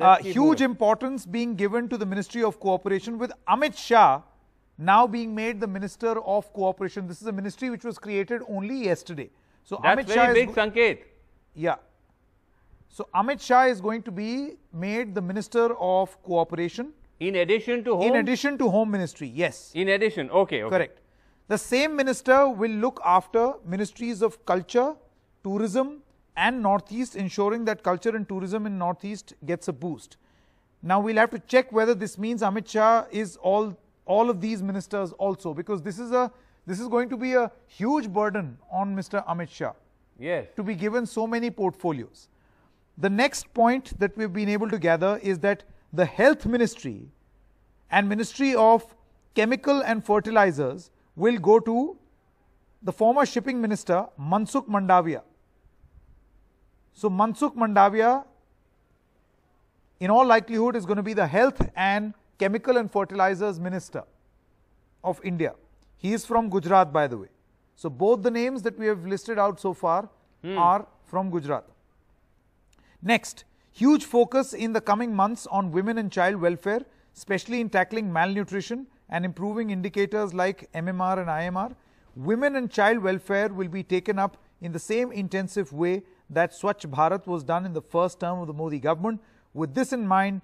uh, huge importance being given to the Ministry of Cooperation with Amit Shah now being made the Minister of Cooperation. This is a ministry which was created only yesterday. So That's Amit very Shah big, Sanket. Yeah. So Amit Shah is going to be made the Minister of Cooperation. In addition to Home? In addition to Home Ministry, yes. In addition, okay. okay. Correct. The same minister will look after ministries of culture, tourism, and Northeast, ensuring that culture and tourism in Northeast gets a boost. Now we'll have to check whether this means Amit Shah is all all of these ministers also, because this is a this is going to be a huge burden on Mr. Amit Shah. Yes. To be given so many portfolios. The next point that we've been able to gather is that the Health Ministry and Ministry of Chemical and Fertilizers will go to the former shipping minister Mansukh Mandavia. So, Mansukh Mandavia in all likelihood is going to be the health and chemical and fertilizers minister of India. He is from Gujarat by the way. So, both the names that we have listed out so far hmm. are from Gujarat. Next, huge focus in the coming months on women and child welfare, especially in tackling malnutrition and improving indicators like MMR and IMR. Women and child welfare will be taken up in the same intensive way that Swachh Bharat was done in the first term of the Modi government. With this in mind,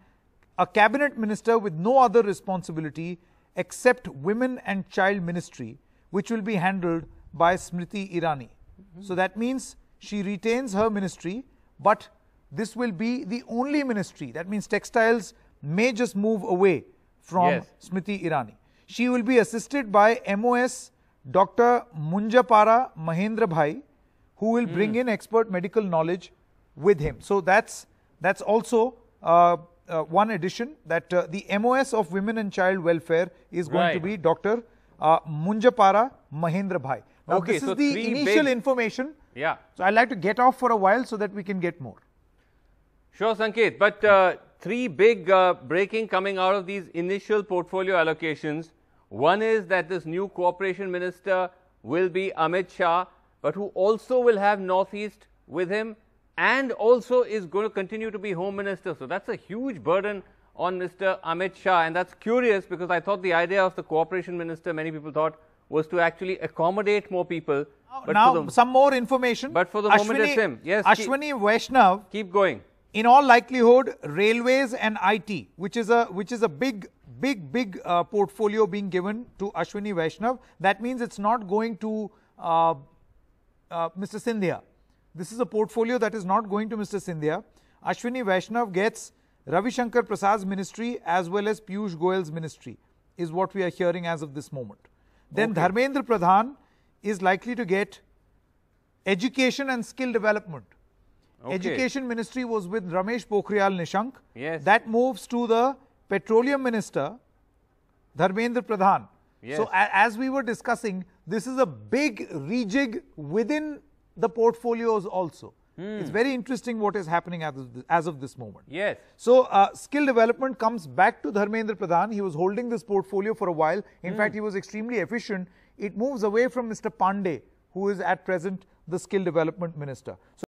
a cabinet minister with no other responsibility except women and child ministry, which will be handled by Smriti Irani. Mm -hmm. So that means she retains her ministry, but this will be the only ministry. That means textiles may just move away from yes. Smriti Irani. She will be assisted by MOS Dr. Munjapara Mahendra Bhai, who will hmm. bring in expert medical knowledge with him. So that's that's also uh, uh, one addition that uh, the MOS of Women and Child Welfare is going right. to be Dr. Uh, Munjapara Mahendra Bhai. Now okay, this so is the initial big... information. Yeah. So I'd like to get off for a while so that we can get more. Sure, Sanket. But uh, three big uh, breaking coming out of these initial portfolio allocations. One is that this new cooperation minister will be Amit Shah but who also will have northeast with him and also is going to continue to be home minister. So that's a huge burden on Mr. Amit Shah, and that's curious because I thought the idea of the cooperation minister, many people thought, was to actually accommodate more people. But now, the, some more information. But for the Ashwini, moment, it's him. Yes, Ashwini keep, Vaishnav. Keep going. In all likelihood, railways and IT, which is a which is a big, big, big uh, portfolio being given to Ashwini Vaishnav. That means it's not going to uh, uh, Mr. Sindhya. This is a portfolio that is not going to Mr. Sindhya. Ashwini Vaishnav gets Ravi Shankar Prasad's ministry as well as Piyush Goel's ministry is what we are hearing as of this moment. Then okay. Dharmendra Pradhan is likely to get education and skill development. Okay. Education ministry was with Ramesh Pokhriyal Nishank. Yes. That moves to the petroleum minister, Dharmendra Pradhan. Yes. So, as we were discussing, this is a big rejig within the portfolios also. Mm. It's very interesting what is happening as of this moment. Yes. So, uh, skill development comes back to Dharmendra Pradhan. He was holding this portfolio for a while. In mm. fact, he was extremely efficient. It moves away from Mr. Pandey, who is at present the skill development minister. So